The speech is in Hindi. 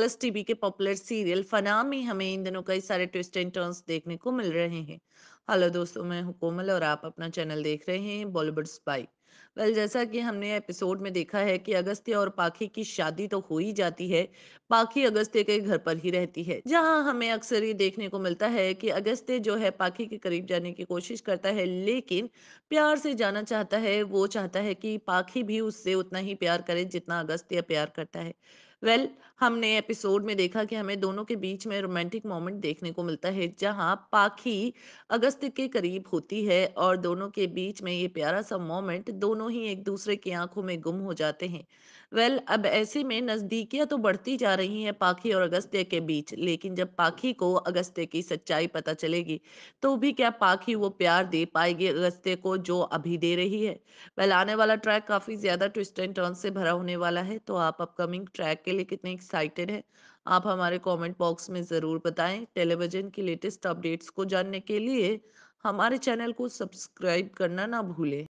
प्लस टीवी के पॉपुलर सीरियल फना में हमें इन दिनों कई सारे ट्विस्ट एंड टर्न्स देखने को मिल रहे हैं हेलो दोस्तों मैं हूं कोमल और आप अपना चैनल देख रहे हैं बॉलीवुड स्पाई वेल जैसा कि हमने एपिसोड में देखा है कि अगस्त्य और पाखी की शादी तो हो ही जाती है पाखी अगस्त्य के घर पर ही रहती है जहां हमें अक्सर ये देखने को मिलता है कि अगस्त्य जो है पाखी के करीब जाने की कोशिश करता है लेकिन प्यार से जाना चाहता है वो चाहता है कि पाखी भी उससे उतना ही प्यार करे जितना अगस्त्य प्यार करता है वेल well, हमने एपिसोड में देखा कि हमें दोनों के बीच में रोमांटिक मोमेंट देखने को मिलता है जहां पाखी अगस्त के करीब होती है और दोनों के बीच में ये प्यारा सा मोमेंट दोनों ही एक दूसरे की आंखों में गुम हो जाते हैं वेल well, अब ऐसे में नज़दीकियां तो बढ़ती जा रही हैं पाखी और अगस्त्य के बीच लेकिन जब पाखी को अगस्त्य की सच्चाई पता चलेगी तो भी क्या पाखी वो प्यार दे पाएगी अगस्त्य को जो अभी दे रही है वेल well, आने वाला ट्रैक काफ़ी ज़्यादा ट्विस्ट एंड टर्न से भरा होने वाला है तो आप अपकमिंग ट्रैक आपके लिए कितने एक्साइटेड है आप हमारे कमेंट बॉक्स में ज़रूर बताएं टेलीविज़न की लेटेस्ट अपडेट्स को जानने के लिए हमारे चैनल को सब्सक्राइब करना ना भूलें